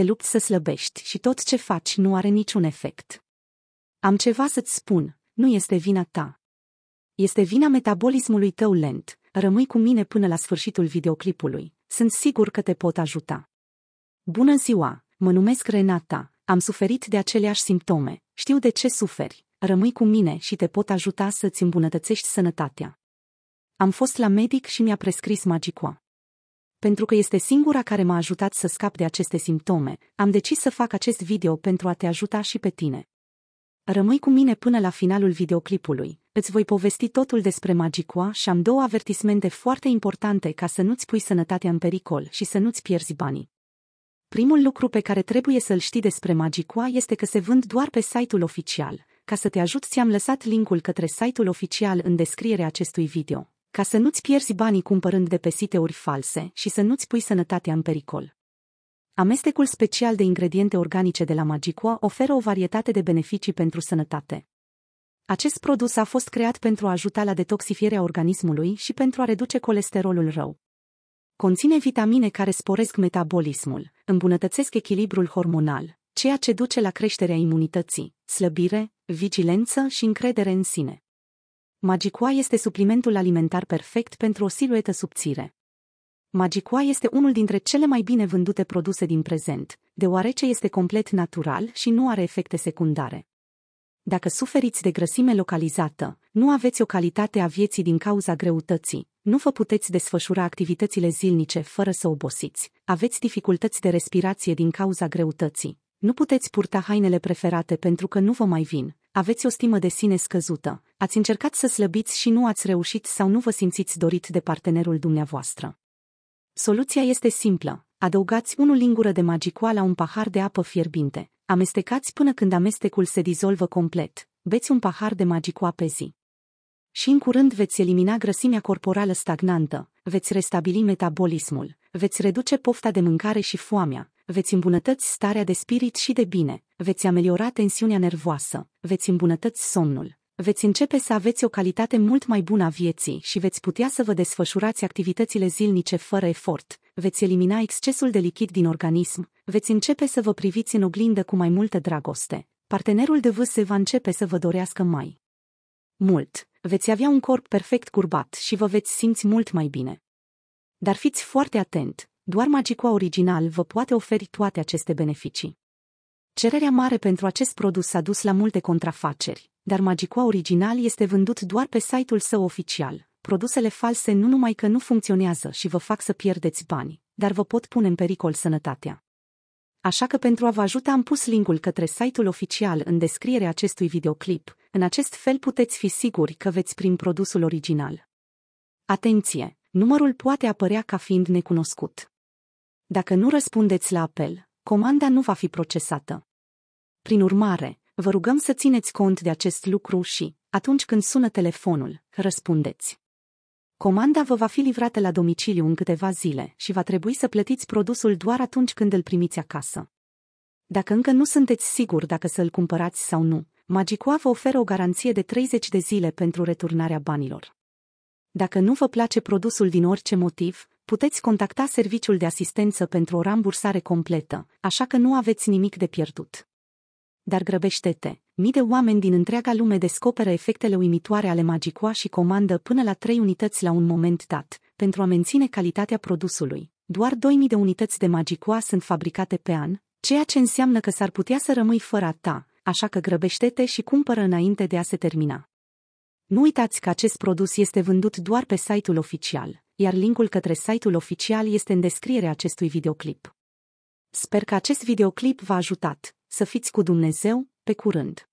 te lupți să slăbești și tot ce faci nu are niciun efect. Am ceva să-ți spun, nu este vina ta. Este vina metabolismului tău lent, rămâi cu mine până la sfârșitul videoclipului, sunt sigur că te pot ajuta. Bună ziua, mă numesc Renata, am suferit de aceleași simptome, știu de ce suferi, rămâi cu mine și te pot ajuta să-ți îmbunătățești sănătatea. Am fost la medic și mi-a prescris magicoa. Pentru că este singura care m-a ajutat să scap de aceste simptome, am decis să fac acest video pentru a te ajuta și pe tine. Rămâi cu mine până la finalul videoclipului. Îți voi povesti totul despre Magicoa și am două avertismente foarte importante ca să nu-ți pui sănătatea în pericol și să nu-ți pierzi banii. Primul lucru pe care trebuie să-l știi despre Magicoa este că se vând doar pe site-ul oficial. Ca să te ajut, ți-am lăsat linkul către site-ul oficial în descrierea acestui video ca să nu-ți pierzi banii cumpărând de pe siteuri false și să nu-ți pui sănătatea în pericol. Amestecul special de ingrediente organice de la Magicoa oferă o varietate de beneficii pentru sănătate. Acest produs a fost creat pentru a ajuta la detoxifierea organismului și pentru a reduce colesterolul rău. Conține vitamine care sporesc metabolismul, îmbunătățesc echilibrul hormonal, ceea ce duce la creșterea imunității, slăbire, vigilență și încredere în sine. Magicoa este suplimentul alimentar perfect pentru o siluetă subțire. Magicoa este unul dintre cele mai bine vândute produse din prezent, deoarece este complet natural și nu are efecte secundare. Dacă suferiți de grăsime localizată, nu aveți o calitate a vieții din cauza greutății, nu vă puteți desfășura activitățile zilnice fără să obosiți, aveți dificultăți de respirație din cauza greutății, nu puteți purta hainele preferate pentru că nu vă mai vin, aveți o stimă de sine scăzută, ați încercat să slăbiți și nu ați reușit sau nu vă simțiți dorit de partenerul dumneavoastră. Soluția este simplă. Adăugați unul lingură de magicoa la un pahar de apă fierbinte. Amestecați până când amestecul se dizolvă complet. Beți un pahar de magicoa pe zi. Și în curând veți elimina grăsimea corporală stagnantă, veți restabili metabolismul, veți reduce pofta de mâncare și foamea, veți îmbunătăți starea de spirit și de bine, veți ameliora tensiunea nervoasă, veți îmbunătăți somnul, veți începe să aveți o calitate mult mai bună a vieții și veți putea să vă desfășurați activitățile zilnice fără efort, veți elimina excesul de lichid din organism, veți începe să vă priviți în oglindă cu mai multă dragoste. Partenerul de vâs se va începe să vă dorească mai mult. Veți avea un corp perfect curbat și vă veți simți mult mai bine. Dar fiți foarte atent, doar magicoa Original vă poate oferi toate aceste beneficii. Cererea mare pentru acest produs a dus la multe contrafaceri, dar magicoa Original este vândut doar pe site-ul său oficial. Produsele false nu numai că nu funcționează și vă fac să pierdeți bani, dar vă pot pune în pericol sănătatea. Așa că pentru a vă ajuta am pus linkul către site-ul oficial în descrierea acestui videoclip, în acest fel puteți fi siguri că veți prim produsul original. Atenție! Numărul poate apărea ca fiind necunoscut. Dacă nu răspundeți la apel, comanda nu va fi procesată. Prin urmare, vă rugăm să țineți cont de acest lucru și, atunci când sună telefonul, răspundeți. Comanda vă va fi livrată la domiciliu în câteva zile și va trebui să plătiți produsul doar atunci când îl primiți acasă. Dacă încă nu sunteți siguri dacă să îl cumpărați sau nu, Magicoa vă oferă o garanție de 30 de zile pentru returnarea banilor. Dacă nu vă place produsul din orice motiv, puteți contacta serviciul de asistență pentru o rambursare completă, așa că nu aveți nimic de pierdut. Dar grăbește-te! Mii de oameni din întreaga lume descoperă efectele uimitoare ale Magicoa și comandă până la trei unități la un moment dat, pentru a menține calitatea produsului. Doar 2000 de unități de Magicoa sunt fabricate pe an, ceea ce înseamnă că s-ar putea să rămâi fără a ta, așa că grăbește-te și cumpără înainte de a se termina. Nu uitați că acest produs este vândut doar pe site-ul oficial iar linkul către site-ul oficial este în descrierea acestui videoclip. Sper că acest videoclip v-a ajutat. Să fiți cu Dumnezeu, pe curând!